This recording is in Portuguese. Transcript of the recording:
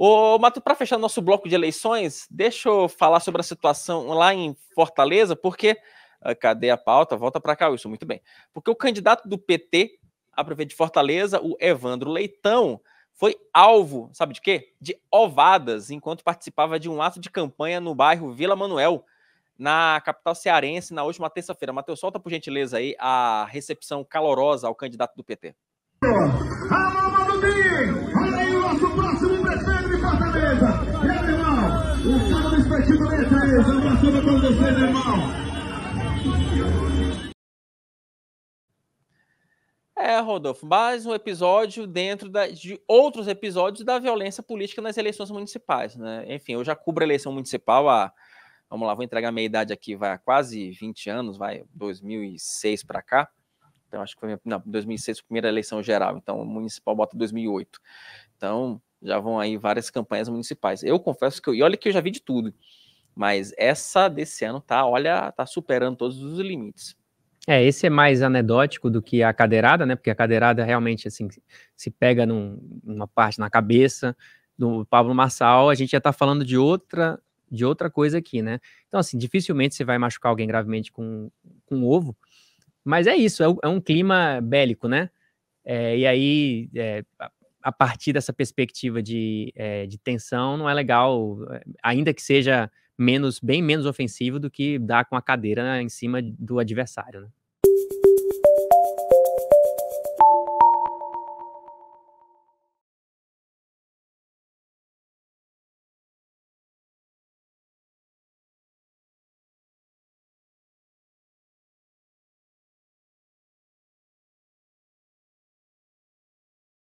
Ô, Mato, para fechar nosso bloco de eleições, deixa eu falar sobre a situação lá em Fortaleza, porque. Ah, cadê a pauta? Volta para cá, isso muito bem. Porque o candidato do PT a prefeito de Fortaleza, o Evandro Leitão, foi alvo, sabe de quê? De ovadas enquanto participava de um ato de campanha no bairro Vila Manuel, na capital cearense, na última terça-feira. Matheus, solta por gentileza aí a recepção calorosa ao candidato do PT. Alô, Mauro Olha aí o nosso próximo É, Rodolfo, mais um episódio dentro da, de outros episódios da violência política nas eleições municipais, né? Enfim, eu já cubro a eleição municipal há, vamos lá, vou entregar a minha idade aqui, vai há quase 20 anos, vai 2006 para cá. Então, acho que foi não, 2006 a primeira eleição geral, então o municipal bota 2008. Então, já vão aí várias campanhas municipais. Eu confesso que eu, e olha que eu já vi de tudo. Mas essa desse ano tá, olha, tá superando todos os limites. É, esse é mais anedótico do que a cadeirada, né? Porque a cadeirada realmente assim se pega num, numa parte na cabeça do Pablo Marçal, a gente já tá falando de outra de outra coisa aqui, né? Então assim, dificilmente você vai machucar alguém gravemente com com ovo. Mas é isso, é, é um clima bélico, né? É, e aí é, a partir dessa perspectiva de, é, de tensão, não é legal, é, ainda que seja menos, bem menos ofensivo do que dar com a cadeira em cima do adversário. Né?